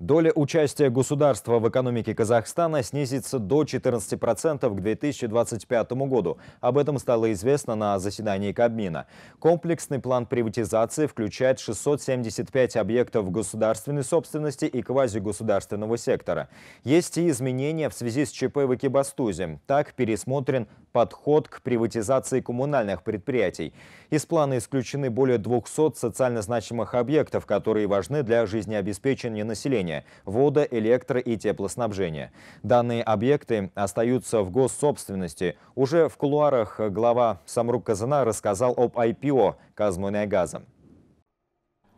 Доля участия государства в экономике Казахстана снизится до 14% к 2025 году. Об этом стало известно на заседании Кабмина. Комплексный план приватизации включает 675 объектов государственной собственности и квазигосударственного сектора. Есть и изменения в связи с ЧП в Экибастузе. Так пересмотрен подход к приватизации коммунальных предприятий. Из плана исключены более 200 социально значимых объектов, которые важны для жизнеобеспечения населения – вода, электро и теплоснабжения. Данные объекты остаются в госсобственности. Уже в кулуарах глава Самрук Казана рассказал об IPO «Казмунайгаза». газа.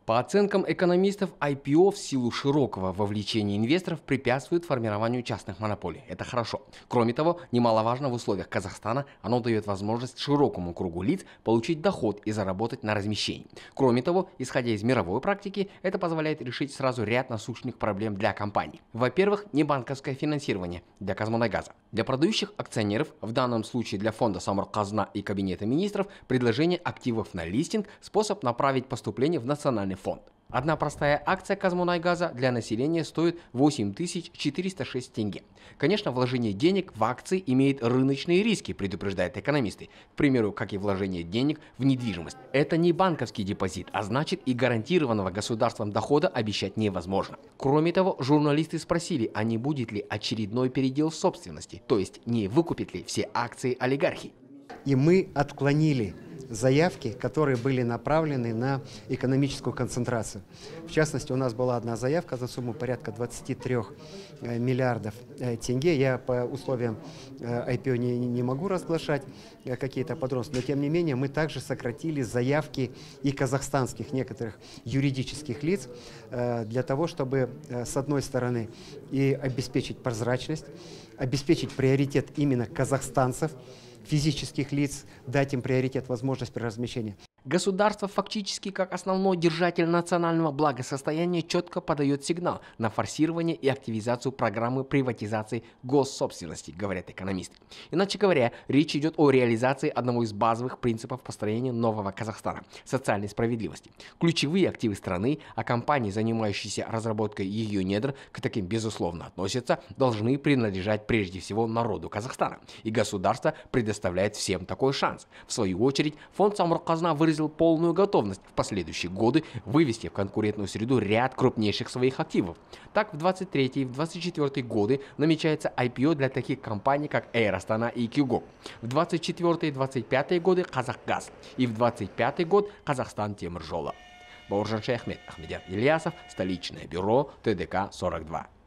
По оценкам экономистов, IPO в силу широкого вовлечения инвесторов препятствует формированию частных монополий. Это хорошо. Кроме того, немаловажно в условиях Казахстана оно дает возможность широкому кругу лиц получить доход и заработать на размещении. Кроме того, исходя из мировой практики, это позволяет решить сразу ряд насущных проблем для компаний. Во-первых, небанковское финансирование для Казмунайгаза. Для продающих акционеров, в данном случае для фонда Самарказна и Кабинета министров, предложение активов на листинг – способ направить поступление в национальный специальный фонд. Одна простая акция Казмунайгаза для населения стоит 8406 тенге. Конечно, вложение денег в акции имеет рыночные риски, предупреждают экономисты. К примеру, как и вложение денег в недвижимость. Это не банковский депозит, а значит и гарантированного государством дохода обещать невозможно. Кроме того, журналисты спросили, а не будет ли очередной передел собственности, то есть не выкупит ли все акции олигархи. И мы отклонили заявки, которые были направлены на экономическую концентрацию. В частности, у нас была одна заявка за сумму порядка 23 э, миллиардов э, тенге. Я по условиям IPO э, не, не могу разглашать какие-то подробности, но тем не менее мы также сократили заявки и казахстанских некоторых юридических лиц для того, чтобы с одной стороны и обеспечить прозрачность, обеспечить приоритет именно казахстанцев, физических лиц, дать им приоритет, возможность при размещении. Государство фактически как основной держатель национального благосостояния четко подает сигнал на форсирование и активизацию программы приватизации госсобственности, говорят экономисты. Иначе говоря, речь идет о реализации одного из базовых принципов построения нового Казахстана – социальной справедливости. Ключевые активы страны, а компании, занимающиеся разработкой ее недр, к таким безусловно относятся, должны принадлежать прежде всего народу Казахстана. И государство предоставляет всем такой шанс. В свою очередь, фонд Самурказна выразил выразил полную готовность в последующие годы вывести в конкурентную среду ряд крупнейших своих активов. Так, в 23 и в 24 годы намечается IPO для таких компаний, как Air и Kyugok. В 24 и 25 годы Казахгаз и в 25 год Казахстан Темржола. Бауржан Шахмед, Ахмедян Ильясов, столичное бюро ТДК 42.